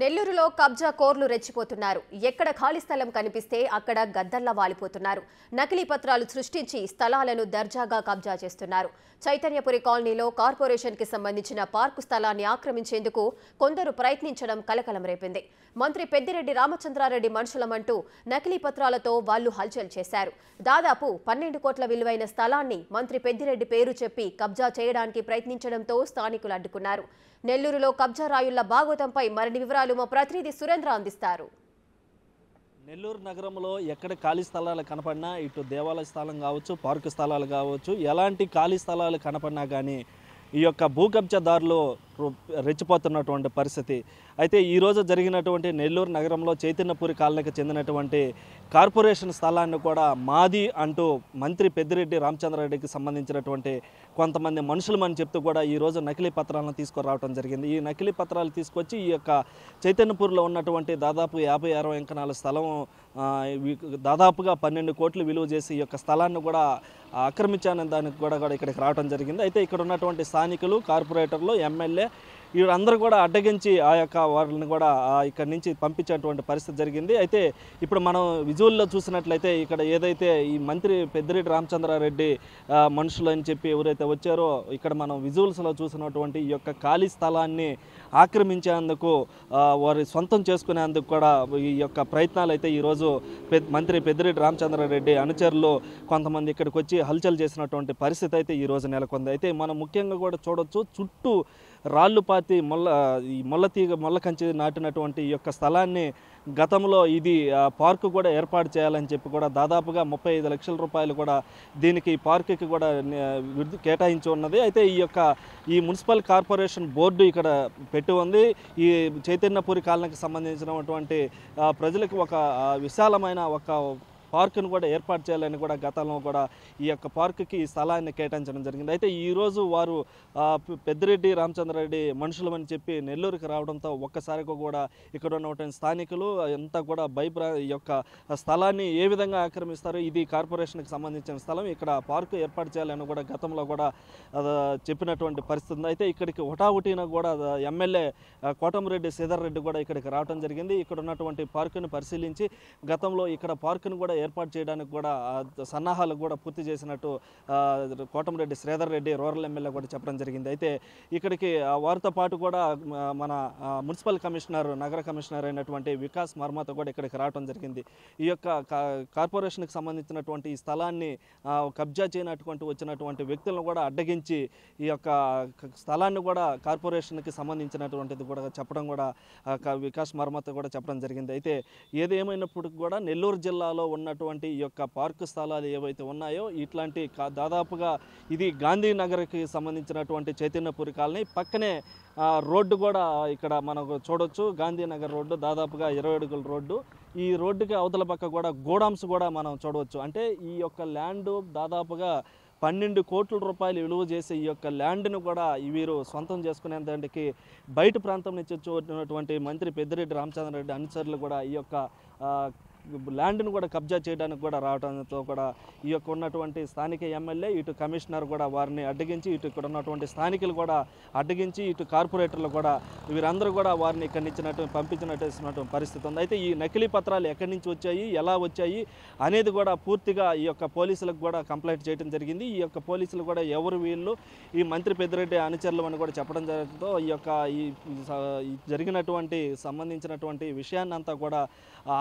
నెల్లూరులో కబ్జా కోర్లు రెచ్చిపోతున్నారు ఎక్కడ ఖాళీ స్థలం కనిపిస్తే అక్కడ గద్దల్లా వాలిపోతున్నారు నకిలీ పత్రాలు సృష్టించి స్థలాలను దర్జాగా కబ్జా చేస్తున్నారు చైతన్యపురి కాలనీలో కి సంబంధించిన పార్కు స్థలాన్ని ఆక్రమించేందుకు కొందరు ప్రయత్నించడం కలకలం రేపింది మంత్రి పెద్దిరెడ్డి రామచంద్రారెడ్డి మనుషులమంటూ నకిలీ పత్రాలతో వాళ్లు హల్చల్ చేశారు దాదాపు పన్నెండు కోట్ల విలువైన స్థలాన్ని మంత్రి పెద్దిరెడ్డి పేరు చెప్పి కబ్జా చేయడానికి ప్రయత్నించడంతో స్థానికులు అడ్డుకున్నారు నెల్లూరులో కబ్జా రాయుళ్ల బాగోతంపై మరిన్ని వివరాలు వివరాలు మా ప్రతినిధి సురేంద్ర అందిస్తారు నెల్లూరు నగరంలో ఎక్కడ ఖాళీ స్థలాలు కనపడినా ఇటు దేవాలయ స్థలం కావచ్చు పార్కు స్థలాలు కావచ్చు ఎలాంటి ఖాళీ స్థలాలు కనపడినా కానీ ఈ యొక్క భూకబ్జాదారులు రెచ్చిపోతున్నటువంటి పరిస్థితి అయితే ఈరోజు జరిగినటువంటి నెల్లూరు నగరంలో చైతన్యపూరి కాలనీకి చెందినటువంటి కార్పొరేషన్ స్థలాన్ని కూడా మాది అంటూ మంత్రి పెద్దిరెడ్డి రామచంద్రారెడ్డికి సంబంధించినటువంటి కొంతమంది మనుషులు అని చెప్తూ కూడా ఈరోజు నకిలీ పత్రాలను తీసుకురావడం జరిగింది ఈ నకిలీ పత్రాలు తీసుకొచ్చి ఈ యొక్క చైతన్యపూర్లో ఉన్నటువంటి దాదాపు యాభై అరవై ఎంకనాల స్థలం దాదాపుగా పన్నెండు కోట్లు విలువ చేసి ఈ యొక్క స్థలాన్ని కూడా ఆక్రమించానని దానికి కూడా కూడా ఇక్కడికి రావడం జరిగింది అయితే ఇక్కడ ఉన్నటువంటి స్థానికులు కార్పొరేటర్లు ఎమ్మెల్యే వీరందరూ కూడా అడ్డగించి ఆ యొక్క వాళ్ళని కూడా ఇక్కడి నుంచి పంపించేటువంటి పరిస్థితి జరిగింది అయితే ఇప్పుడు మనం విజువల్లో చూసినట్లయితే ఇక్కడ ఏదైతే ఈ మంత్రి పెద్దిరెడ్డి రామచంద్రారెడ్డి మనుషులు అని చెప్పి ఎవరైతే వచ్చారో ఇక్కడ మనం విజువల్స్లో చూసినటువంటి ఈ యొక్క ఖాళీ స్థలాన్ని ఆక్రమించేందుకు వారి సొంతం చేసుకునేందుకు కూడా ఈ యొక్క ప్రయత్నాలు అయితే ఈరోజు మంత్రి పెద్దిరెడ్డి రామచంద్రారెడ్డి అనుచరులు కొంతమంది ఇక్కడికి వచ్చి హల్చల్ చేసినటువంటి పరిస్థితి అయితే ఈరోజు నెలకొంది అయితే మనం ముఖ్యంగా కూడా చూడొచ్చు చుట్టూ రాళ్ళు సన్నిపాతి మొల్ల ఈ మొల్లతీగ మొల్ల కంచి నాటినటువంటి ఈ యొక్క స్థలాన్ని గతంలో ఇది పార్కు కూడా ఏర్పాటు చేయాలని చెప్పి కూడా దాదాపుగా ముప్పై ఐదు లక్షల రూపాయలు కూడా దీనికి పార్కుకి కూడా కేటాయించి ఉన్నది అయితే ఈ యొక్క ఈ మున్సిపల్ కార్పొరేషన్ బోర్డు ఇక్కడ పెట్టి ఉంది ఈ చైతన్యపురి కాలనీకి సంబంధించినటువంటి ప్రజలకు ఒక విశాలమైన ఒక పార్కును కూడా ఏర్పాటు చేయాలని కూడా గతంలో కూడా ఈ యొక్క పార్కుకి ఈ స్థలాన్ని కేటాయించడం జరిగింది అయితే ఈరోజు వారు పెద్దిరెడ్డి రామచంద్రారెడ్డి మనుషులమని చెప్పి నెల్లూరుకి రావడంతో ఒక్కసారిగా కూడా ఇక్కడ ఉన్నటువంటి స్థానికులు అంతా కూడా భయప్రా ఈ యొక్క స్థలాన్ని ఏ విధంగా ఆక్రమిస్తారు ఇది కార్పొరేషన్కి సంబంధించిన స్థలం ఇక్కడ పార్కు ఏర్పాటు చేయాలని కూడా గతంలో కూడా చెప్పినటువంటి పరిస్థితి అయితే ఇక్కడికి హుటాహుటీన కూడా ఎమ్మెల్యే కోటమరెడ్డి శ్రీధర్ రెడ్డి కూడా ఇక్కడికి రావడం జరిగింది ఇక్కడ ఉన్నటువంటి పార్కును పరిశీలించి గతంలో ఇక్కడ పార్కును కూడా ఏర్పాటు చేయడానికి కూడా సన్నాహాలు కూడా పూర్తి చేసినట్టు కోటమిరెడ్డి శ్రీధర్ రెడ్డి రూరల్ ఎమ్మెల్యే కూడా చెప్పడం జరిగింది అయితే ఇక్కడికి వారితో పాటు కూడా మన మున్సిపల్ కమిషనర్ నగర కమిషనర్ అయినటువంటి వికాస్ మర్మతో కూడా ఇక్కడికి రావడం జరిగింది ఈ యొక్క కార్పొరేషన్కి సంబంధించినటువంటి ఈ స్థలాన్ని కబ్జా చేయనటువంటి వచ్చినటువంటి వ్యక్తులను కూడా అడ్డగించి ఈ యొక్క స్థలాన్ని కూడా కార్పొరేషన్కి సంబంధించినటువంటిది కూడా చెప్పడం కూడా వికాస్ మర్మతో కూడా చెప్పడం జరిగింది అయితే ఏదేమైనప్పటికి కూడా నెల్లూరు జిల్లాలో ఉన్న ఉన్నటువంటి ఈ యొక్క పార్కు స్థలాలు ఏవైతే ఉన్నాయో ఇట్లాంటి దాదాపుగా ఇది గాంధీనగర్కి సంబంధించినటువంటి చైతన్యపూరి కాలనీ పక్కనే రోడ్డు కూడా ఇక్కడ మనకు చూడొచ్చు గాంధీనగర్ రోడ్డు దాదాపుగా ఇరవై అడుగుల రోడ్డు ఈ రోడ్డుకి అవతల పక్క కూడా గోడామ్స్ కూడా మనం చూడవచ్చు అంటే ఈ యొక్క ల్యాండ్ దాదాపుగా పన్నెండు కోట్ల రూపాయలు విలువ చేసే ఈ యొక్క ల్యాండ్ను కూడా వీరు సొంతం చేసుకునేందుకు బయట ప్రాంతం నుంచి వచ్చినటువంటి మంత్రి పెద్దిరెడ్డి రామచంద్రరెడ్డి అనుచరులు కూడా ఈ యొక్క ల్యాండ్ను కూడా కబ్జా చేయడానికి కూడా రావడంతో కూడా ఈ యొక్క ఉన్నటువంటి స్థానిక ఎమ్మెల్యే ఇటు కమిషనర్ కూడా వారిని అడ్డగించి ఇటు ఇక్కడ ఉన్నటువంటి స్థానికులు కూడా అడ్డగించి ఇటు కార్పొరేటర్లు కూడా వీరందరూ కూడా వారిని ఇక్కడి ఇచ్చినట్టు పంపించినట్టు పరిస్థితి ఉంది అయితే ఈ నకిలీ పత్రాలు ఎక్కడి నుంచి వచ్చాయి ఎలా వచ్చాయి అనేది కూడా పూర్తిగా ఈ యొక్క పోలీసులకు కూడా కంప్లైంట్ చేయడం జరిగింది ఈ యొక్క పోలీసులు కూడా ఎవరు వీళ్ళు ఈ మంత్రి పెద్దిరెడ్డి అనుచరులు అని కూడా చెప్పడం జరగడంతో ఈ యొక్క ఈ జరిగినటువంటి సంబంధించినటువంటి విషయాన్నంతా కూడా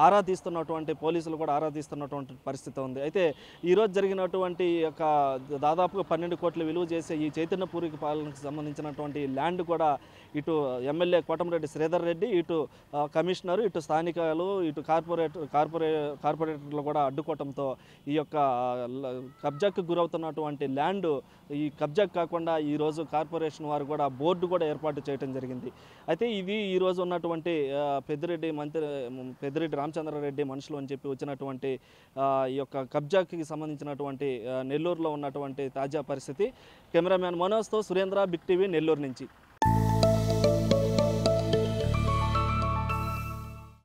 ఆరా తీస్తున్నటువంటి ఉన్నటువంటి పోలీసులు కూడా ఆరాధిస్తున్నటువంటి పరిస్థితి ఉంది అయితే ఈరోజు జరిగినటువంటి యొక్క దాదాపుగా పన్నెండు కోట్లు విలువ చేసే ఈ చైతన్యపూరికి పాలనకు సంబంధించినటువంటి ల్యాండ్ కూడా ఇటు ఎమ్మెల్యే కోటమిరెడ్డి శ్రీధర్ రెడ్డి ఇటు కమిషనరు ఇటు స్థానికాలు ఇటు కార్పొరేటర్ కార్పొరే కార్పొరేటర్లు కూడా అడ్డుకోవటంతో ఈ యొక్క కబ్జాకు గురవుతున్నటువంటి ల్యాండ్ ఈ కబ్జాకు కాకుండా ఈరోజు కార్పొరేషన్ వారు కూడా బోర్డు కూడా ఏర్పాటు చేయడం జరిగింది అయితే ఇది ఈరోజు ఉన్నటువంటి పెద్దిరెడ్డి మంత్రి పెద్దిరెడ్డి రామచంద్రారెడ్డి మనుషులు ఆంధ్రప్రదేశ్లో అని చెప్పి వచ్చినటువంటి ఈ యొక్క కబ్జాకి సంబంధించినటువంటి నెల్లూరులో ఉన్నటువంటి తాజా పరిస్థితి కెమెరామ్యాన్ మనోజ్తో సురేంద్ర బిగ్ టీవీ నెల్లూరు నుంచి